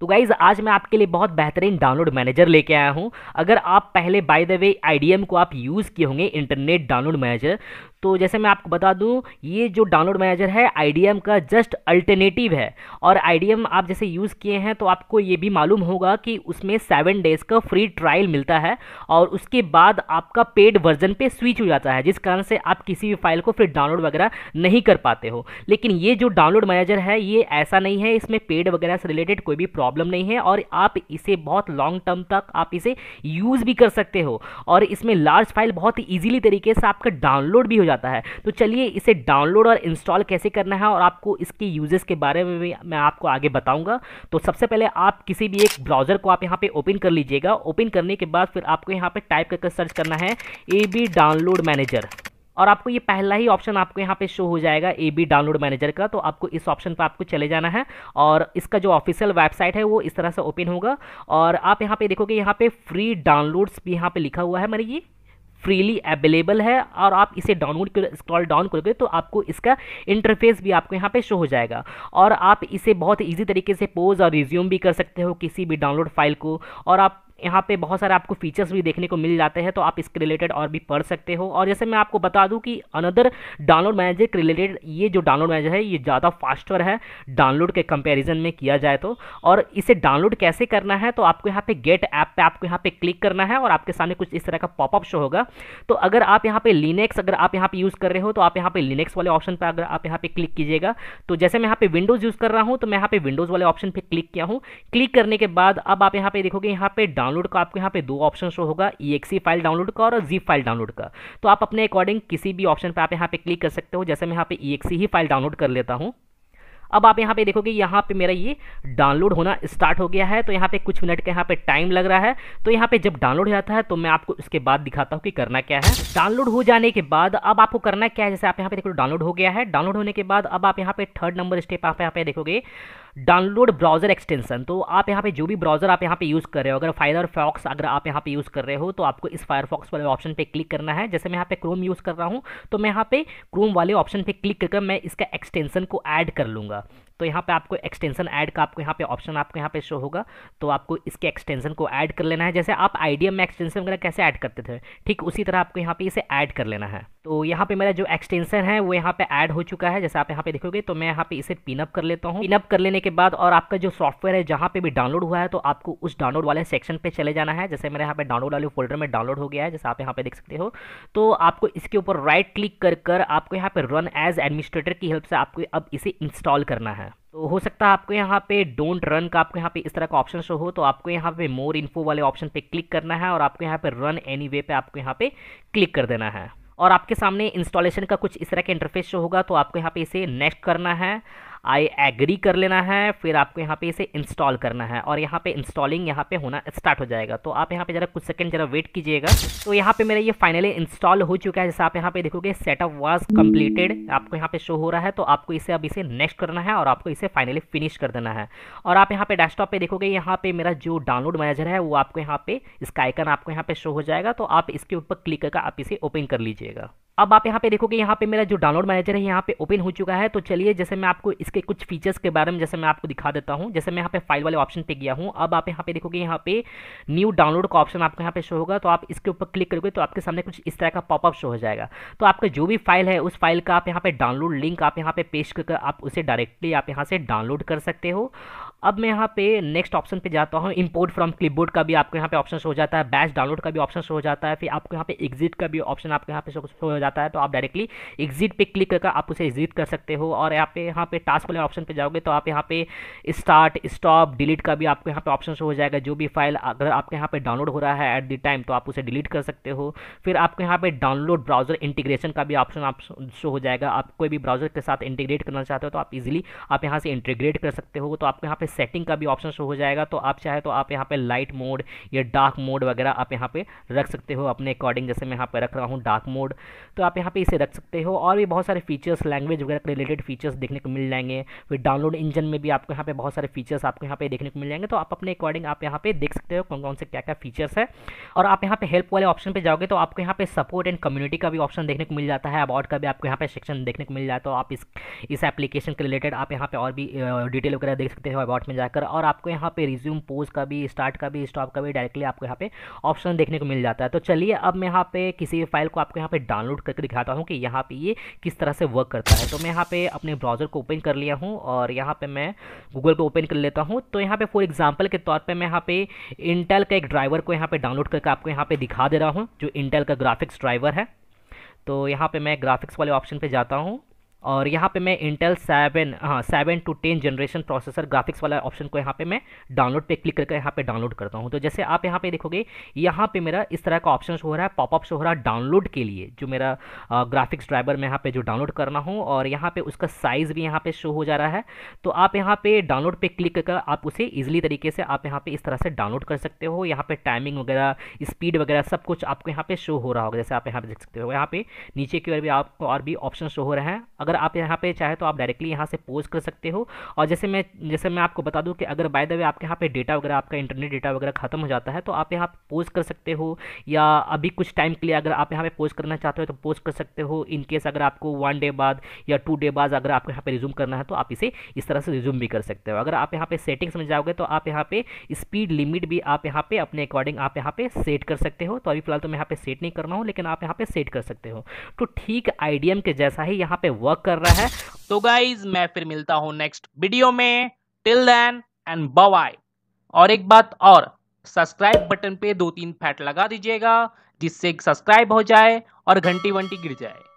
तो गाइज़ आज मैं आपके लिए बहुत बेहतरीन डाउनलोड मैनेजर लेके आया हूँ अगर आप पहले बाय द वे आई को आप यूज़ किए होंगे इंटरनेट डाउनलोड मैनेजर तो जैसे मैं आपको बता दूं ये जो डाउनलोड मैनेजर है आई का जस्ट अल्टरनेटिव है और आई आप जैसे यूज़ किए हैं तो आपको ये भी मालूम होगा कि उसमें सेवन डेज़ का फ्री ट्रायल मिलता है और उसके बाद आपका पेड वर्जन पे स्विच हो जाता है जिस कारण से आप किसी भी फाइल को फिर डाउनलोड वगैरह नहीं कर पाते हो लेकिन ये जो डाउनलोड मैनेजर है ये ऐसा नहीं है इसमें पेड वगैरह से रिलेटेड कोई भी प्रॉब्लम नहीं है और आप इसे बहुत लॉन्ग टर्म तक आप इसे यूज़ भी कर सकते हो और इसमें लार्ज फाइल बहुत ईजिली तरीके से आपका डाउनलोड भी हो जाता है तो चलिए इसे डाउनलोड और इंस्टॉल कैसे करना है और आपको इसके यूजेस के बारे में भी मैं आपको आगे बताऊंगा तो सबसे पहले आप किसी भी एक ब्राउज़र को आप यहाँ पे ओपन कर लीजिएगा ओपन करने के बाद फिर आपको यहाँ पे टाइप करके सर्च करना है ए बी डाउनलोड मैनेजर और आपको ये पहला ही ऑप्शन आपको यहाँ पे शो हो जाएगा ए बी डाउनलोड मैनेजर का तो आपको इस ऑप्शन पर आपको चले जाना है और इसका जो ऑफिशियल वेबसाइट है वो इस तरह से ओपन होगा और आप यहाँ पे देखोगे यहाँ पे फ्री डाउनलोड्स भी यहाँ पे लिखा हुआ है मेरे ये फ्रीली अवेलेबल है और आप इसे डाउनलोड कर स्क्रॉल डाउन करोगे तो आपको इसका इंटरफेस भी आपको यहाँ पे शो हो जाएगा और आप इसे बहुत ईजी तरीके से पोज और रिज्यूम भी कर सकते हो किसी भी डाउनलोड फाइल को और आप यहाँ पे बहुत सारे आपको फीचर्स भी देखने को मिल जाते हैं तो आप इसके रिलेटेड और भी पढ़ सकते हो और जैसे मैं आपको बता दूँ कि अनदर डाउनलोड मैनेजर के रिलेटेड ये जो डाउनलोड मैनेजर है ये ज़्यादा फास्टर है डाउनलोड के कंपेरिजन में किया जाए तो और इसे डाउनलोड कैसे करना है तो आपको यहाँ पे गेट ऐप पर आपको यहाँ पर क्लिक करना है और आपके सामने कुछ इस तरह का पॉपअप शो होगा तो अगर आप यहाँ पे लिनेक्स अगर आप यहाँ पर यूज़ कर रहे हो तो आप यहाँ पे लिनेक्स वाले ऑप्शन पर अगर आप यहाँ पे क्लिक कीजिएगा तो जैसे मैं यहाँ पर विंडोज़ यूज़ कर रहा हूँ तो मैं यहाँ पे विंडोज़ वाले ऑप्शन पर क्लिक किया हूँ क्लिक करने के बाद अब आप यहाँ पे देखोगे यहाँ पे डाउन डाउनलोड का आपके यहाँ पे दो ऑप्शन शो होगा ई फाइल डाउनलोड का और जीप फाइल डाउनलोड का तो आप अपने अकॉर्डिंग किसी भी ऑप्शन पर आप यहाँ पे क्लिक कर सकते हो जैसे मैं यहाँ पे ई ही फाइल डाउनलोड कर लेता हूँ अब आप यहाँ पे देखोगे यहाँ पे मेरा ये डाउनलोड होना स्टार्ट हो गया है तो यहाँ पे कुछ मिनट का यहाँ पे टाइम लग रहा है तो यहाँ पे जब डाउनलोड हो जाता है तो मैं आपको इसके बाद दिखाता हूँ कि करना क्या है डाउनलोड हो जाने के बाद अब आपको करना क्या है जैसे आप यहाँ पे देखो डाउनलोड हो गया है डाउनलोड होने के बाद अब आप यहाँ पे थर्ड नंबर स्टेप आप यहाँ पे देखोगे डाउनलोड ब्राउजर एक्सटेंशन तो आप यहाँ पे जो भी ब्राउजर आप यहाँ पे यूज़ कर रहे हो अगर फायरफॉक्स अगर आप यहाँ पे यूज़ कर रहे हो तो आपको इस फायरफॉक्स वाले ऑप्शन पे क्लिक करना है जैसे मैं यहाँ पे क्रोम यूज़ कर रहा हूँ तो मैं यहाँ पे क्रोम वाले ऑप्शन पे क्लिक करके मैं इसका एक्सटेंशन को ऐड कर लूँगा तो यहाँ पे आपको एक्सटेंशन ऐड का आपको यहाँ पे ऑप्शन आपको यहाँ पे शो होगा तो आपको इसके एक्सटेंशन को ऐड कर लेना है जैसे आप आइडिया में एक्सटेंशन वगैरह कैसे ऐड करते थे ठीक उसी तरह आपको यहाँ पे इसे ऐड कर लेना है तो यहाँ पे मेरा जो एक्सटेंशन है वो यहाँ पे ऐड हो चुका है जैसे आप यहाँ पे देखोगे तो मैं यहाँ पे इसे पिनअप कर लेता हूँ पिनअप कर लेने के बाद और आपका जो सॉफ्टवेयर है जहाँ पे भी डाउनलोड हुआ है तो आपको उस डाउनलोड वाले सेक्शन पे चले जाना है जैसे मेरे यहाँ पे डाउनलोड वाले फोल्डर में डाउनलोड हो गया है जैसे आप यहाँ पे देख सकते हो तो आपको इसके ऊपर राइट क्लिक कर कर आपको यहाँ पे रन एज एडमिनिस्ट्रेटर की हेल्प से आपको अब इसे इंस्टॉल करना है है तो हो सकता है आपको यहाँ पे डोंट रन का आपको यहाँ पे इस तरह का ऑप्शन शो हो तो आपको यहाँ पे मोर इन्फो वाले ऑप्शन पे क्लिक करना है और आपको यहाँ पे रन एनी वे पे आपको यहाँ पे क्लिक कर देना है और आपके सामने इंस्टॉलेशन का कुछ इस तरह का इंटरफेस शो होगा तो आपको यहाँ पे इसे नेक्स्ट करना है आई एग्री कर लेना है फिर आपको यहाँ पे इसे इंस्टॉल करना है और यहाँ पे इंस्टॉलिंग यहाँ पे होना स्टार्ट हो जाएगा तो आप यहाँ पे ज़रा कुछ सेकंड ज़रा वेट कीजिएगा तो यहाँ पे मेरा ये फाइनली इंस्टॉल हो चुका है जैसे आप यहाँ पे देखोगे सेटअप वाज कम्प्लीटेड आपको यहाँ पे शो हो रहा है तो आपको इसे अब इसे नेक्स्ट करना है और आपको इसे फाइनली फिनिश कर देना है और आप यहाँ पे डेस्कटॉप पे देखोगे यहाँ पे मेरा जो डाउनलोड मैनेजर है वो आपको यहाँ पे इसका आइकन आपको यहाँ पे शो हो जाएगा तो आप इसके ऊपर क्लिक करके आप इसे ओपन कर लीजिएगा अब आप यहाँ पे देखोगे यहाँ पे मेरा जो डाउनलोड मैनेजर है यहाँ पे ओपन हो चुका है तो चलिए जैसे मैं आपको इसके कुछ फीचर्स के बारे में जैसे मैं आपको दिखा देता हूँ जैसे मैं यहाँ पे फाइल वाले ऑप्शन पे गया हूँ अब आप यहाँ पे देखोगे यहाँ पे न्यू डाउनलोड का ऑप्शन आपको यहाँ पे शो होगा तो आप इसके ऊपर क्लिक करोगे तो आपके सामने कुछ इस तरह का पॉपअप शो हो जाएगा तो आपका जो भी फाइल है उस फाइल का आप यहाँ पे डाउनलोड लिंक आप यहाँ पे पेश करके आप उसे डायरेक्टली आप यहाँ से डाउनलोड कर सकते हो अब मैं यहाँ पे नेक्स्ट ऑप्शन पे जाता हूँ इंपोर्ट फ्रॉम क्लिपबोर्ड का भी आपको यहाँ पे ऑप्शन हो जाता है बैच डाउनलोड का भी ऑप्शन हो जाता है फिर आपको यहाँ पे एग्जिट का भी ऑप्शन आपके यहाँ पे हो जाता है तो आप डायरेक्टली एग्जिट पे क्लिक करके आप उसे एग्जिट कर सकते हो और यहाँ पे यहाँ पे टास्क वाले ऑप्शन पर जाओगे तो आप यहाँ पे स्टार्ट स्टॉप डिलीट का भी आपको यहाँ पे ऑप्शन हो जाएगा जो भी फाइल अगर आपके यहाँ पे डाउनलोड हो रहा है एट द टाइम तो आप उसे डिलीट कर सकते हो फिर आपको यहाँ पे डाउनलोड ब्राउजर इंटीग्रेशन का भी ऑप्शन आप शो हो जाएगा आप कोई भी ब्राउजर के साथ इंटीग्रेट करना चाहते हो तो आप इजिली आप यहाँ से इंटीग्रेट कर सकते हो तो आपके यहाँ पे सेटिंग का भी ऑप्शन शो हो जाएगा तो आप चाहे तो आप यहाँ पे लाइट मोड या डार्क मोड वगैरह आप यहाँ पे रख सकते हो अपने अकॉर्डिंग जैसे मैं यहाँ पे रख रहा हूँ डार्क मोड तो आप यहाँ पे इसे रख सकते हो और भी बहुत सारे फीचर्स लैंग्वेज वगैरह के रिलेटेड फीचर्स देखने को मिल जाएंगे फिर डाउनलोड इंजन में भी आपको यहाँ पे बहुत सारे फीचर्स आपको यहाँ पे देखने को मिल जाएंगे तो आप अपने अकॉर्डिंग आप यहाँ पे देख सकते हो कौन कौन से क्या क्या फीचर्स है और आप यहाँ पे हेल्प वाले ऑप्शन पर जाओगे तो आपको यहाँ पे सपोर्ट एंड कम्युनिटी का भी ऑप्शन देखने को मिल जाता है अबाउट का भी आपको यहाँ पे सेक्शन देखने को मिल जाता है तो आप इस इस एप्लीकेशन के रिलेटेड आप यहाँ पे और भी डिटेल वगैरह देख सकते हो अबाउट डॉट में जाकर और आपको यहाँ पे रिज्यूम पोज का भी स्टार्ट का भी स्टॉप का भी डायरेक्टली आपको यहाँ पे ऑप्शन देखने को मिल जाता है तो चलिए अब मैं यहाँ पे किसी भी फाइल को आपको यहाँ पे डाउनलोड करके दिखाता हूँ कि यहाँ पे ये किस तरह से वर्क करता है तो मैं यहाँ पे अपने ब्राउज़र को ओपन कर लिया हूँ और यहाँ पे मैं गूगल को ओपन कर लेता हूँ तो यहाँ पे फॉर एग्जाम्पल के तौर पर मैं यहाँ पे इंटेल का एक ड्राइवर को यहाँ पे डाउनलोड करके आपको यहाँ पे दिखा दे रहा हूँ जो इंटेल का ग्राफिक्स ड्राइवर है तो यहाँ पे मैं ग्राफिक्स वाले ऑप्शन पे जाता हूँ और यहाँ पे मैं इंटेल सेवन हाँ seven to ten generation processor graphics वाला ऑप्शन को यहाँ पे मैं डाउनलोड पे क्लिक करके यहाँ पे डाउनलोड करता हूँ तो जैसे आप यहाँ पे देखोगे यहाँ पे मेरा इस तरह का ऑप्शन शो हो रहा है पॉपअप शो हो रहा है डाउनलोड के लिए जो मेरा आ, ग्राफिक्स ड्राइवर में यहाँ पे जो डाउनलोड करना हो और यहाँ पर उसका साइज़ भी यहाँ पर शो हो जा रहा है तो आप यहाँ पर डाउनलोड पर क्लिक कर आप उसे ईजिली तरीके से आप यहाँ पर इस तरह से डाउनलोड कर सकते हो यहाँ पर टाइमिंग वगैरह स्पीड वगैरह सब कुछ आपको यहाँ पर शो हो रहा होगा जैसे आप यहाँ पर देख सकते हो यहाँ पर नीचे की ओर भी आपको और भी ऑप्शन शो हो रहे हैं अगर आप यहाँ पे चाहे तो आप डायरेक्टली यहाँ से पोस्ट कर सकते हो और जैसे मैं जैसे मैं आपको बता दूँ कि अगर बाय द वे आपके यहाँ पे डेटा वगैरह आपका इंटरनेट डेटा वगैरह खत्म हो जाता है तो आप यहाँ पोस्ट कर सकते हो या अभी कुछ टाइम के लिए अगर आप यहाँ पे पोस्ट करना चाहते हो तो पोस्ट कर सकते हो इनकेस अगर आपको वन डे बाद या टू डे बाद अगर आपको यहाँ पर रिज्यूम करना है तो आप इसे इस तरह से रिज्यूम भी कर सकते हो अगर आप यहाँ पर सेटिंग्स में जाओगे तो आप यहाँ पर स्पीड लिमिट भी आप यहाँ पर अपने अकॉर्डिंग आप यहाँ पर सेट कर सकते हो तो अभी फिलहाल तो मैं यहाँ पर सेट नहीं कर रहा हूँ लेकिन आप यहाँ पर सेट कर सकते हो तो ठीक आईडीएम के जैसा ही यहाँ पे वर्क वर्क कर रहा है तो गाइज मैं फिर मिलता हूँ नेक्स्ट वीडियो में टिल देन एंड बाय और एक बात और सब्सक्राइब बटन पे दो तीन फैट लगा दीजिएगा जिससे सब्सक्राइब हो जाए और घंटी वंटी गिर जाए